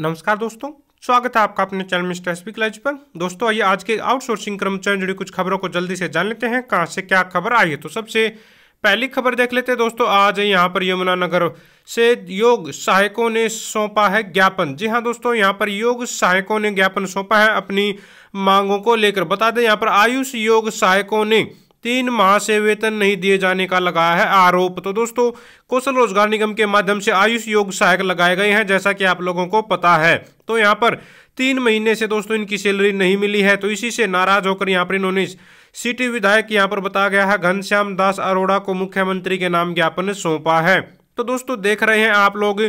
नमस्कार दोस्तों स्वागत है आपका अपने चैनल मिस्टर एस क्लज पर दोस्तों आइए आज के आउटसोर्सिंग कर्मचारी जुड़ी कुछ खबरों को जल्दी से जान लेते हैं कहाँ से क्या खबर आई है तो सबसे पहली खबर देख लेते हैं दोस्तों आज यहाँ पर यमुनानगर से योग सहायकों ने सौंपा है ज्ञापन जी हाँ दोस्तों यहाँ पर योग सहायकों ने ज्ञापन सौंपा है अपनी मांगों को लेकर बता दें यहाँ पर आयुष योग सहायकों ने तीन माह से वेतन नहीं दिए जाने का लगाया है आरोप तो दोस्तों कौशल रोजगार निगम के माध्यम से आयुष योग सहायक लगाए गए हैं जैसा कि आप लोगों को पता है तो यहाँ पर तीन महीने से दोस्तों इनकी सैलरी नहीं मिली है तो इसी से नाराज होकर यहाँ पर इन्होंने सिटी विधायक यहाँ पर बताया गया है घनश्याम दास अरोड़ा को मुख्यमंत्री के नाम ज्ञापन सौंपा है तो दोस्तों देख रहे हैं आप लोग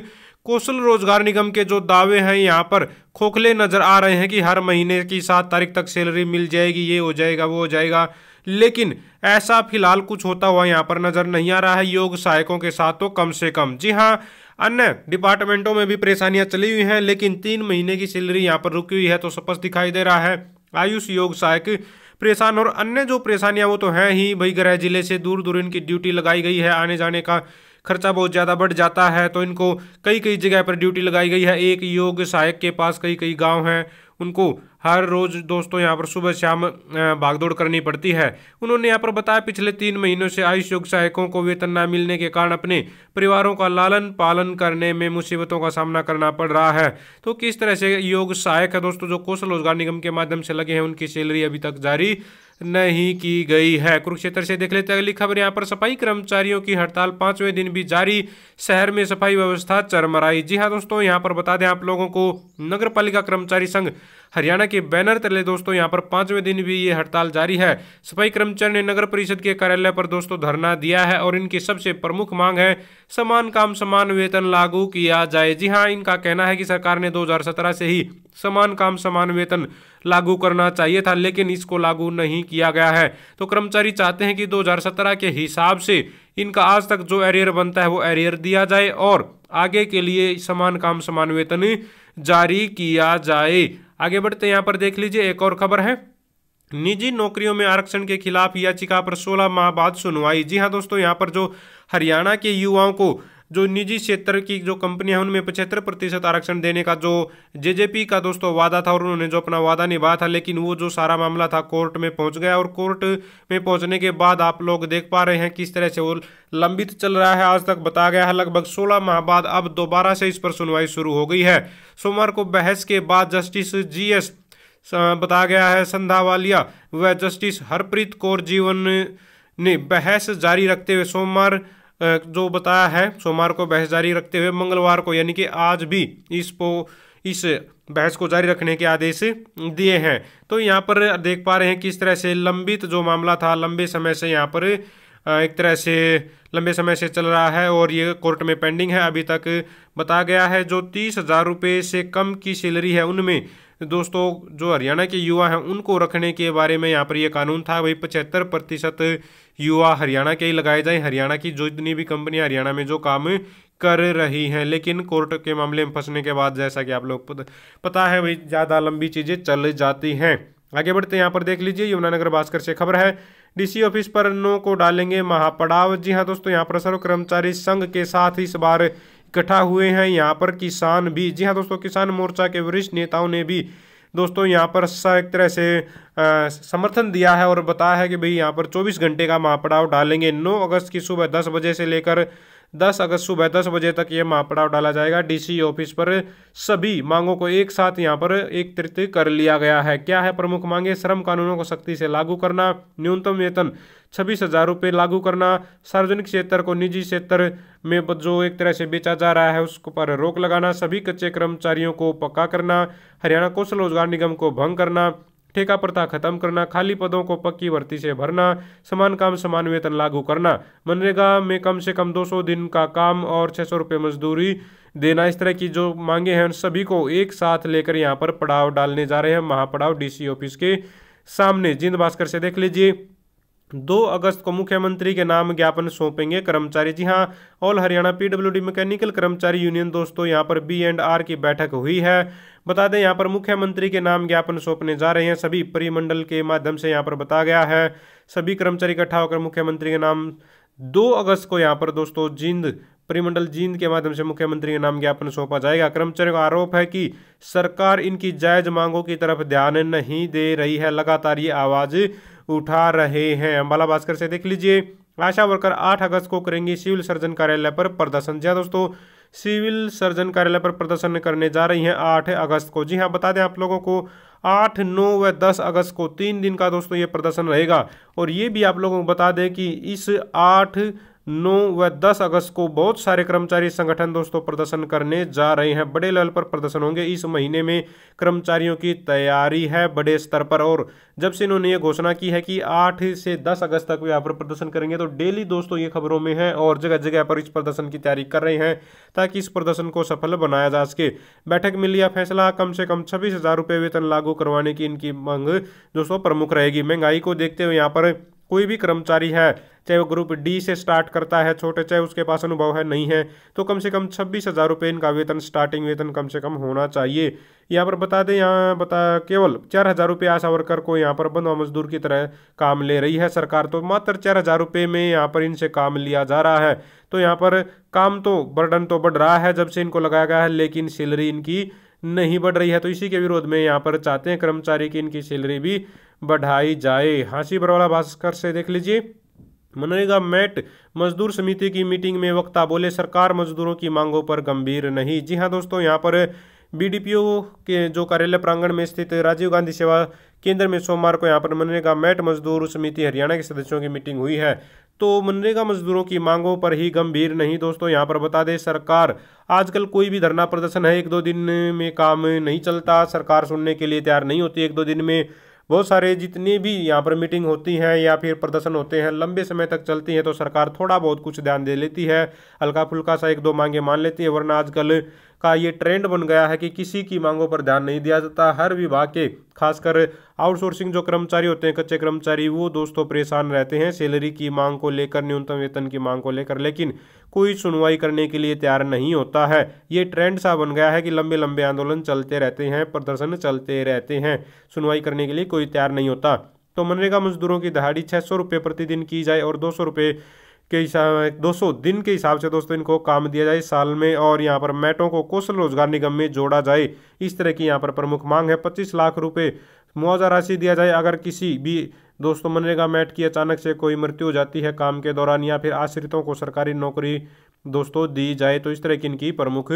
कौशल रोजगार निगम के जो दावे हैं यहाँ पर खोखले नजर आ रहे हैं कि हर महीने की सात तारीख तक सैलरी मिल जाएगी ये हो जाएगा वो हो जाएगा लेकिन ऐसा फिलहाल कुछ होता हुआ यहाँ पर नजर नहीं आ रहा है योग सहायकों के साथ तो कम से कम जी हाँ अन्य डिपार्टमेंटों में भी परेशानियां चली हुई हैं लेकिन तीन महीने की सैलरी यहाँ पर रुकी हुई है तो स्पष्ट दिखाई दे रहा है आयुष योग सहायक परेशान और अन्य जो परेशानियां वो तो हैं ही भाई गृह जिले से दूर दूर इनकी ड्यूटी लगाई गई है आने जाने का खर्चा बहुत ज़्यादा बढ़ जाता है तो इनको कई कई जगह पर ड्यूटी लगाई गई है एक योग सहायक के पास कई कई गांव हैं उनको हर रोज़ दोस्तों यहाँ पर सुबह शाम भागदौड़ करनी पड़ती है उन्होंने यहाँ पर बताया पिछले तीन महीनों से आयुष योग सहायकों को वेतन न मिलने के कारण अपने परिवारों का लालन पालन करने में मुसीबतों का सामना करना पड़ रहा है तो किस तरह से योग सहायक है दोस्तों जो कौशल रोजगार निगम के माध्यम से लगे हैं उनकी सैलरी अभी तक जारी नहीं की गई है कुरुक्षेत्र से देख लेते हैं अगली खबर यहाँ पर सफाई कर्मचारियों की हड़ताल पांचवें दिन भी जारी शहर में सफाई व्यवस्था चरमराई जी हाँ दोस्तों यहाँ पर बता दें आप लोगों को नगर पालिका कर्मचारी संघ हरियाणा के बैनर तले दोस्तों यहाँ पर पांचवें दिन भी ये हड़ताल जारी है सफाई कर्मचारी ने नगर परिषद के कार्यालय पर दोस्तों धरना दिया है और इनकी सबसे प्रमुख मांग है समान काम समान वेतन लागू किया जाए जी हाँ इनका कहना है कि सरकार ने दो से ही समान काम समान वेतन लागू करना चाहिए था लेकिन इसको लागू नहीं किया गया है तो कर्मचारी चाहते हैं कि 2017 के हिसाब से इनका आज तक जो एरियर बनता है वो एरियर दिया जाए और आगे के लिए समान काम समान वेतन जारी किया जाए आगे बढ़ते यहाँ पर देख लीजिए एक और खबर है निजी नौकरियों में आरक्षण के खिलाफ याचिका पर 16 माह बाद सुनवाई जी हाँ दोस्तों यहाँ पर जो हरियाणा के युवाओं को जो निजी क्षेत्र की जो कंपनियां हैं उनमें पचहत्तर प्रतिशत आरक्षण देने का जो जेजेपी का दोस्तों वादा था और उन्होंने जो अपना वादा निभाया था लेकिन वो जो सारा मामला था कोर्ट में पहुंच गया और कोर्ट में पहुंचने के बाद आप लोग देख पा रहे हैं किस तरह से वो लंबित चल रहा है आज तक बताया गया है लगभग सोलह माह बाद अब दोबारा से इस पर सुनवाई शुरू हो गई है सोमवार को बहस के बाद जस्टिस जी एस बताया गया है संधावालिया व जस्टिस हरप्रीत कौर जीवन ने बहस जारी रखते हुए सोमवार जो बताया है सोमवार को बहस जारी रखते हुए मंगलवार को यानी कि आज भी इसको इस बहस को जारी रखने के आदेश दिए हैं तो यहाँ पर देख पा रहे हैं किस तरह से लंबित जो मामला था लंबे समय से यहाँ पर एक तरह से लंबे समय से चल रहा है और ये कोर्ट में पेंडिंग है अभी तक बताया गया है जो तीस हज़ार रुपये से कम की सैलरी है उनमें दोस्तों जो हरियाणा के युवा हैं उनको रखने के बारे में यहाँ पर यह कानून था वही पचहत्तर प्रतिशत युवा हरियाणा के ही लगाए जाएं हरियाणा की जो जितनी भी कंपनियाँ हरियाणा में जो काम कर रही हैं लेकिन कोर्ट के मामले में फंसने के बाद जैसा कि आप लोग पता है वही ज़्यादा लंबी चीज़ें चल जाती हैं आगे बढ़ते यहाँ पर देख लीजिए यमुनानगर भास्कर से खबर है डीसी ऑफिस पर नो को डालेंगे महापड़ाव जी हाँ दोस्तों यहाँ पर सर्व कर्मचारी संघ के साथ इस बार इकट्ठा हुए हैं यहाँ पर किसान भी जी हाँ दोस्तों किसान मोर्चा के वरिष्ठ नेताओं ने भी दोस्तों यहाँ पर एक तरह से आ, समर्थन दिया है और बताया है कि भाई यहाँ पर 24 घंटे का महापड़ाव डालेंगे 9 अगस्त की सुबह 10 बजे से लेकर दस अगस्त सुबह दस बजे तक ये महापड़ाव डाला जाएगा डीसी ऑफिस पर सभी मांगों को एक साथ यहाँ पर एकत्रित कर लिया गया है क्या है प्रमुख मांगे श्रम कानूनों को सख्ती से लागू करना न्यूनतम वेतन छब्बीस हज़ार रुपये लागू करना सार्वजनिक क्षेत्र को निजी क्षेत्र में जो एक तरह से बेचा जा रहा है उसको पर रोक लगाना सभी कच्चे कर्मचारियों को पक्का करना हरियाणा कौशल रोजगार निगम को भंग करना ठेका प्रथा खत्म करना खाली पदों को पक्की भर्ती से भरना समान काम समान वेतन लागू करना मनरेगा में कम से कम 200 दिन का काम और छः सौ रुपये मजदूरी देना इस तरह की जो मांगे हैं उन सभी को एक साथ लेकर यहाँ पर पड़ाव डालने जा रहे हैं महापड़ाव डी ऑफिस के सामने जिंद भास्कर से देख लीजिए दो अगस्त को मुख्यमंत्री के नाम ज्ञापन सौंपेंगे कर्मचारी जी हाँ ऑल हरियाणा पीडब्ल्यूडी मैकेनिकल कर्मचारी यूनियन दोस्तों यहाँ पर बी एंड आर की बैठक हुई है बता दें यहाँ पर मुख्यमंत्री के नाम ज्ञापन सौंपने जा रहे हैं सभी परिमंडल के माध्यम से यहाँ पर बताया गया है सभी कर्मचारी इकट्ठा होकर मुख्यमंत्री के नाम दो अगस्त को यहाँ पर दोस्तों जींद परिमंडल जींद के माध्यम से मुख्यमंत्री के नाम ज्ञापन सौंपा जाएगा कर्मचारियों का आरोप है कि सरकार इनकी जायज मांगों की तरफ ध्यान नहीं दे रही है लगातार ये आवाज़ उठा रहे हैं अम्बाला भास्कर से देख लीजिए आशा वर्कर आठ अगस्त को करेंगी सिविल सर्जन कार्यालय पर प्रदर्शन जी हाँ दोस्तों सिविल सर्जन कार्यालय पर प्रदर्शन करने जा रही हैं आठ अगस्त को जी हाँ बता दें आप लोगों को आठ नौ व दस अगस्त को तीन दिन का दोस्तों ये प्रदर्शन रहेगा और ये भी आप लोगों को बता दें कि इस आठ नौ व दस अगस्त को बहुत सारे कर्मचारी संगठन दोस्तों प्रदर्शन करने जा रहे हैं बड़े लेवल पर प्रदर्शन होंगे इस महीने में कर्मचारियों की तैयारी है बड़े स्तर पर और जब से इन्होंने ये घोषणा की है कि आठ से दस अगस्त तक यहाँ पर प्रदर्शन करेंगे तो डेली दोस्तों ये खबरों में है और जगह जगह पर इस प्रदर्शन की तैयारी कर रहे हैं ताकि इस प्रदर्शन को सफल बनाया जा सके बैठक में लिया फैसला कम से कम छब्बीस हजार रुपये वेतन लागू करवाने की इनकी मांग दोस्तों प्रमुख रहेगी महंगाई को देखते हुए यहाँ पर कोई भी कर्मचारी है चाहे वो ग्रुप डी से स्टार्ट करता है छोटे चाहे उसके पास अनुभव है नहीं है तो कम से कम छब्बीस हज़ार रुपये इनका वेतन स्टार्टिंग वेतन कम से कम होना चाहिए यहाँ पर बता दें यहाँ बता केवल चार हज़ार रुपये आशा वर्कर को यहाँ पर बंधवा मजदूर की तरह काम ले रही है सरकार तो मात्र चार हज़ार रुपये में यहाँ पर इनसे काम लिया जा रहा है तो यहाँ पर काम तो बर्डन तो बढ़ रहा है जब से इनको लगाया गया है लेकिन सैलरी इनकी नहीं बढ़ रही है तो इसी के विरोध में यहाँ पर चाहते हैं कर्मचारी की इनकी सैलरी भी बढ़ाई जाए हाँसी बरवाला भास्कर से देख लीजिए मनरेगा मैट मजदूर समिति की मीटिंग में वक्ता बोले सरकार मजदूरों की मांगों पर गंभीर नहीं जी हाँ दोस्तों यहाँ पर बीडीपीओ के जो कार्यालय प्रांगण में स्थित राजीव गांधी सेवा केंद्र में सोमवार को यहाँ पर मनरेगा मैट मजदूर समिति हरियाणा के सदस्यों की मीटिंग हुई है तो मनरेगा मजदूरों की मांगों पर ही गंभीर नहीं दोस्तों यहाँ पर बता दें सरकार आजकल कोई भी धरना प्रदर्शन है एक दो दिन में काम नहीं चलता सरकार सुनने के लिए तैयार नहीं होती एक दो दिन में बहुत सारे जितनी भी यहाँ पर मीटिंग होती हैं या फिर प्रदर्शन होते हैं लंबे समय तक चलती हैं तो सरकार थोड़ा बहुत कुछ ध्यान दे लेती है हल्का फुल्का सा एक दो मांगे मान लेती है वरना आजकल का ये ट्रेंड बन गया है कि किसी की मांगों पर ध्यान नहीं दिया जाता हर विभाग के खासकर आउटसोर्सिंग जो कर्मचारी होते हैं कच्चे कर्मचारी वो दोस्तों परेशान रहते हैं सैलरी की मांग को लेकर न्यूनतम वेतन की मांग को लेकर लेकिन कोई सुनवाई करने के लिए तैयार नहीं होता है ये ट्रेंड सा बन गया है कि लंबे लंबे आंदोलन चलते रहते हैं प्रदर्शन चलते रहते हैं सुनवाई करने के लिए कोई तैयार नहीं होता तो मनरेगा मजदूरों की दहाड़ी छः सौ रुपये प्रतिदिन की जाए और दो सौ रुपये के हिसाब दो सौ दिन के हिसाब से दोस्तों इनको काम दिया जाए साल में और यहाँ पर मैटों को कौशल रोजगार निगम में जोड़ा जाए इस तरह की यहाँ पर प्रमुख मांग है पच्चीस लाख रुपये मुआवजा राशि दिया जाए अगर किसी भी दोस्तों मनरेगा मैट की अचानक से कोई मृत्यु हो जाती है काम के दौरान या फिर आश्रितों को सरकारी नौकरी दोस्तों दी जाए तो इस तरह की इनकी प्रमुख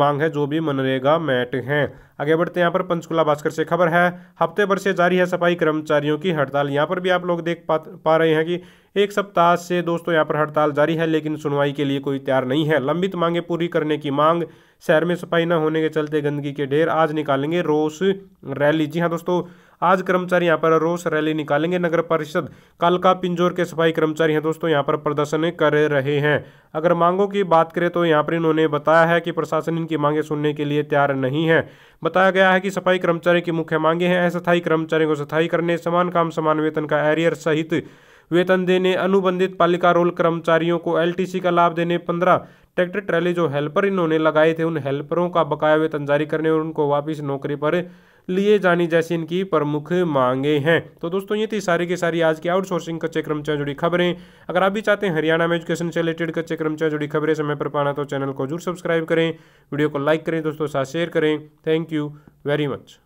मांग है जो भी मनरेगा मैट हैं आगे बढ़ते हैं यहाँ पर पंचकुला भास्कर से खबर है हफ्ते भर से जारी है सफाई कर्मचारियों की हड़ताल यहाँ पर भी आप लोग देख पा पा रहे हैं कि एक सप्ताह से दोस्तों यहाँ पर हड़ताल जारी है लेकिन सुनवाई के लिए कोई तैयार नहीं है लंबित मांगे पूरी करने की मांग शहर में सफाई न होने के चलते गंदगी के ढेर आज निकालेंगे रोस रैली जी हाँ दोस्तों आज कर्मचारी यहाँ पर रोष रैली निकालेंगे नगर परिषद कालका पिंजोर के सफाई कर्मचारी हैं दोस्तों यहाँ पर प्रदर्शन कर रहे हैं अगर मांगों की बात करें तो यहाँ पर इन्होंने बताया है कि प्रशासन इनकी मांगे सुनने के लिए तैयार नहीं है बताया गया है कि सफाई कर्मचारी की मुख्य मांगे हैं अस्थायी कर्मचारियों को स्थायी करने समान काम समान वेतन का एरियर सहित वेतन देने अनुबंधित पालिका रोल कर्मचारियों को एलटीसी का लाभ देने पंद्रह ट्रैक्टर ट्रैली जो हेल्पर इन्होंने लगाए थे उन हेल्परों का बकाया वेतन जारी करने और उनको वापस नौकरी पर लिए जानी जैसी इनकी प्रमुख मांगे हैं तो दोस्तों ये थी सारी की सारी आज की आउटसोर्सिंग कच्चे क्रम जुड़ी खबरें अगर आप भी चाहते हैं हरियाणा में एजुकेशन से रिलेटेड कच्चे क्रम जुड़ी खबरें समय पर पाना तो चैनल को जरूर सब्सक्राइब करें वीडियो को लाइक करें दोस्तों साथ शेयर करें थैंक यू वेरी मच